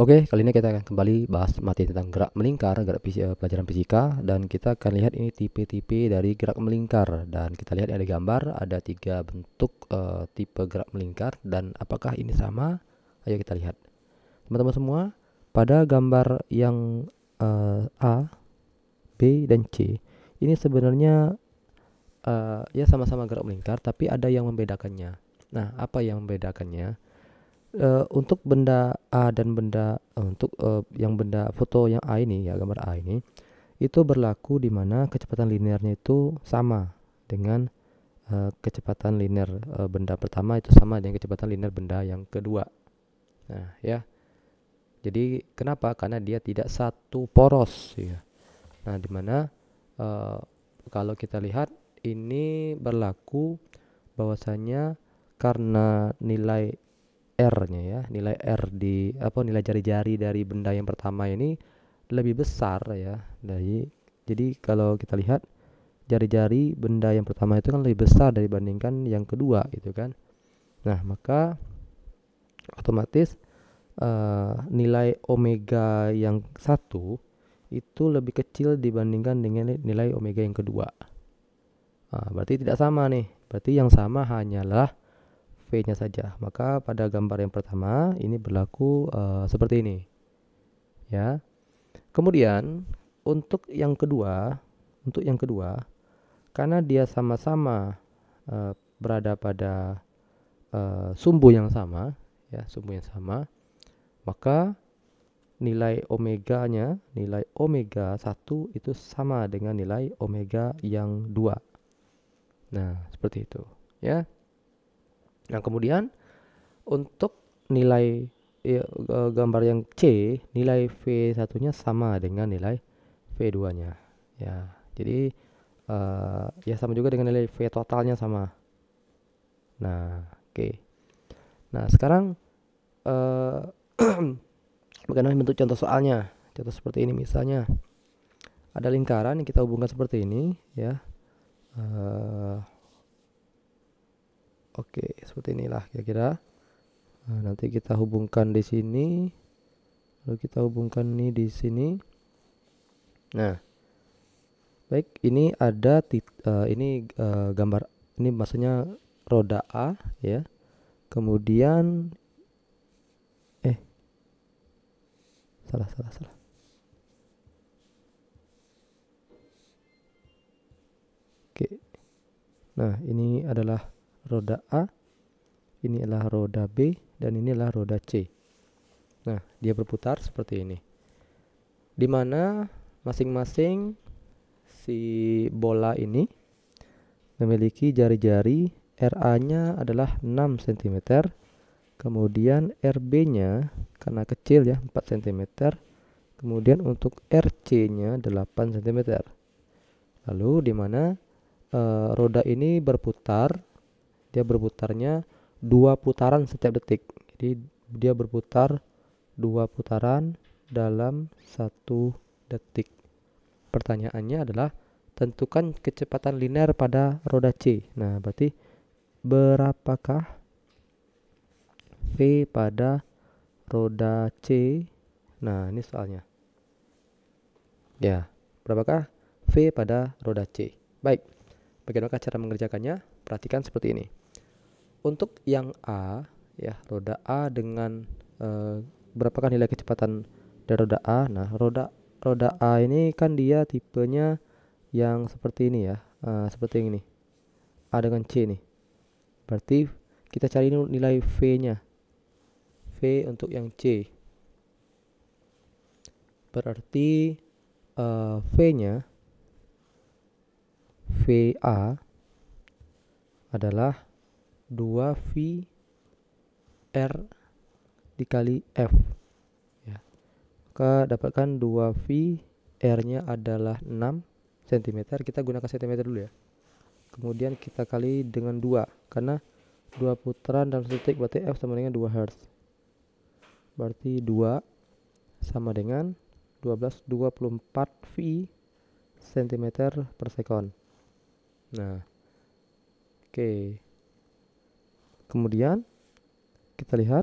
Oke, kali ini kita akan kembali bahas materi tentang gerak melingkar, gerak fisika, eh, pelajaran fisika dan kita akan lihat ini tipe-tipe dari gerak melingkar dan kita lihat ada gambar, ada tiga bentuk uh, tipe gerak melingkar dan apakah ini sama? Ayo kita lihat. Teman-teman semua, pada gambar yang uh, A, B dan C, ini sebenarnya uh, ya sama-sama gerak melingkar tapi ada yang membedakannya. Nah, apa yang membedakannya? uh, untuk benda A dan benda uh, untuk uh, yang benda foto yang A ini ya gambar A ini itu berlaku di mana kecepatan linernya itu sama dengan uh, kecepatan linear uh, benda pertama itu sama dengan kecepatan linear benda yang kedua. Nah, ya. Jadi kenapa? Karena dia tidak satu poros ya. Nah, di mana uh, kalau kita lihat ini berlaku bahwasanya karena nilai R-nya ya, nilai R di apa nilai jari-jari dari benda yang pertama ini lebih besar ya dari jadi kalau kita lihat jari-jari benda yang pertama itu kan lebih besar dibandingkan yang kedua gitu kan. Nah, maka otomatis uh, nilai omega yang satu itu lebih kecil dibandingkan dengan nilai omega yang kedua. Nah, berarti tidak sama nih. Berarti yang sama hanyalah V-nya saja. Maka pada gambar yang pertama ini berlaku uh, seperti ini. Ya. Kemudian untuk yang kedua, untuk yang kedua karena dia sama-sama uh, berada pada uh, sumbu yang sama, ya, sumbu yang sama, maka nilai omeganya, nilai omega 1 itu sama dengan nilai omega yang 2. Nah, seperti itu, ya. Nah, kemudian untuk nilai ya, e, gambar yang C, nilai V1-nya sama dengan nilai V2-nya. Ya, jadi uh, ya sama juga dengan nilai V totalnya sama. Nah, oke. Okay. Nah, sekarang uh, bagaimana bentuk contoh soalnya? Contoh seperti ini misalnya. Ada lingkaran yang kita hubungkan seperti ini, ya. Uh, seperti inilah kira-kira nah, nanti kita hubungkan di sini lalu kita hubungkan ini di sini nah baik ini ada uh, ini uh, gambar ini maksudnya roda A ya kemudian eh salah salah salah oke nah ini adalah roda A ini adalah roda B dan ini adalah roda C. Nah, dia berputar seperti ini. Di mana masing-masing si bola ini memiliki jari-jari RA-nya adalah 6 cm, kemudian RB-nya karena kecil ya 4 cm, kemudian untuk RC-nya 8 cm. Lalu di mana e, roda ini berputar, dia berputarnya dua putaran setiap detik jadi dia berputar dua putaran dalam satu detik pertanyaannya adalah tentukan kecepatan linear pada roda C nah berarti berapakah V pada roda C nah ini soalnya ya berapakah V pada roda C baik bagaimana cara mengerjakannya perhatikan seperti ini untuk yang A ya roda A dengan eh, berapa berapakah nilai kecepatan dari roda A nah roda roda A ini kan dia tipenya yang seperti ini ya e, seperti ini A dengan C nih berarti kita cari nilai V nya V untuk yang C berarti e, V nya VA adalah 2V R dikali F ya. maka dapatkan 2V R nya adalah 6 cm kita gunakan cm dulu ya kemudian kita kali dengan 2 karena 2 putaran dalam detik berarti F sama dengan 2 Hz berarti 2 sama dengan 12 24 V cm per sekon. Nah, oke. Okay. Kemudian kita lihat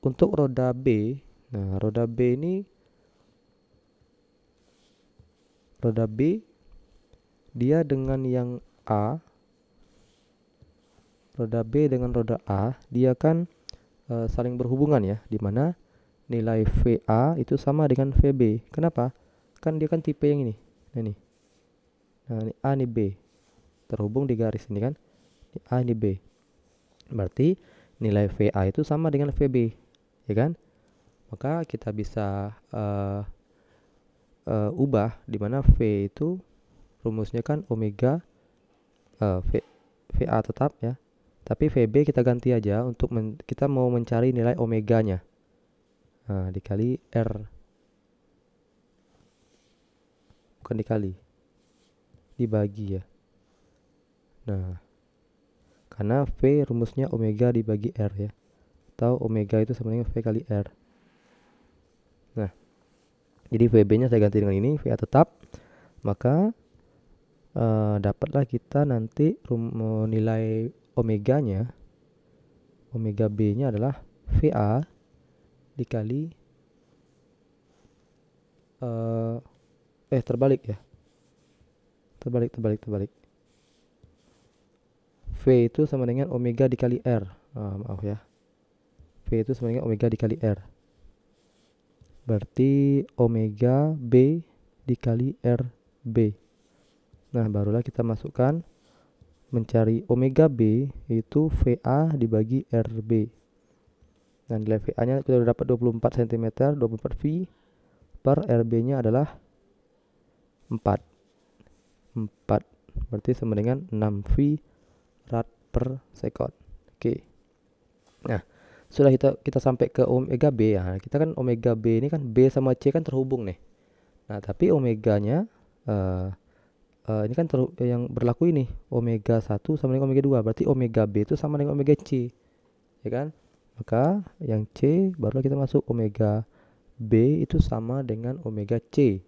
untuk roda B. Nah, roda B ini roda B dia dengan yang A roda B dengan roda A dia akan e, saling berhubungan ya di mana nilai VA itu sama dengan VB. Kenapa? Kan dia kan tipe yang ini. Nah, ini. Nah, ini A ini B. Terhubung di garis ini kan. Ini A ini B. Berarti nilai VA itu sama dengan VB, ya kan? Maka kita bisa uh, uh, ubah di mana V itu rumusnya kan omega uh, v, VA tetap ya. Tapi VB kita ganti aja untuk men, kita mau mencari nilai omeganya. Nah, dikali R. Bukan dikali. Dibagi ya. Nah, karena V rumusnya omega dibagi R ya atau omega itu sama dengan V kali R nah jadi VB nya saya ganti dengan ini VA tetap maka uh, dapatlah kita nanti nilai omega nya omega B nya adalah VA dikali uh, eh terbalik ya terbalik terbalik terbalik V itu sama dengan omega dikali R. Ah, maaf ya. V itu sama dengan omega dikali R. Berarti omega B dikali R B. Nah, barulah kita masukkan mencari omega B itu VA dibagi RB. Dan nah, nilai VA-nya kita sudah dapat 24 cm, 24 V per RB-nya adalah 4. 4 berarti sama dengan 6 V rad per second. Oke. Okay. Nah, sudah kita kita sampai ke omega B ya. Kita kan omega B ini kan B sama C kan terhubung nih. Nah, tapi omeganya uh, uh, ini kan yang berlaku ini omega 1 sama dengan omega 2. Berarti omega B itu sama dengan omega C. Ya kan? Maka yang C baru kita masuk omega B itu sama dengan omega C.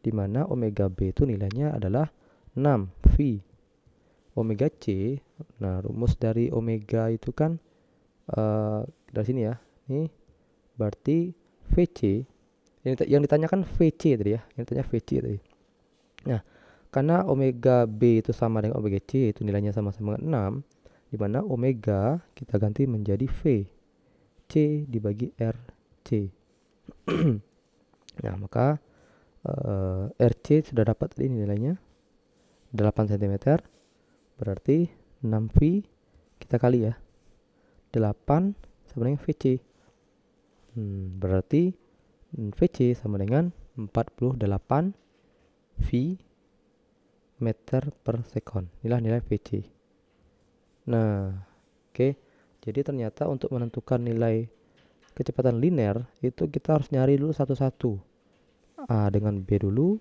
Dimana mana omega B itu nilainya adalah 6 V omega C. Nah, rumus dari omega itu kan uh, dari sini ya. Ini berarti VC yang ditanyakan VC tadi ya, yang ditanya VC tadi. Nah, karena omega B itu sama dengan omega C, itu nilainya sama-sama 6, di mana omega kita ganti menjadi V. C dibagi RC. nah, maka uh, eh, RC sudah dapat ini nilainya 8 cm Berarti 6V kita kali ya. 8 sama dengan VC. Hmm, berarti VC sama dengan 48 V meter per second Inilah nilai VC. Nah, oke. Okay. Jadi ternyata untuk menentukan nilai kecepatan linear itu kita harus nyari dulu satu-satu. A dengan B dulu,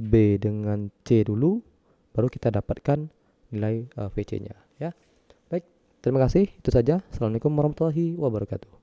B dengan C dulu, baru kita dapatkan nilai uh, eh, VC-nya ya. Baik, terima kasih. Itu saja. Assalamualaikum warahmatullahi wabarakatuh.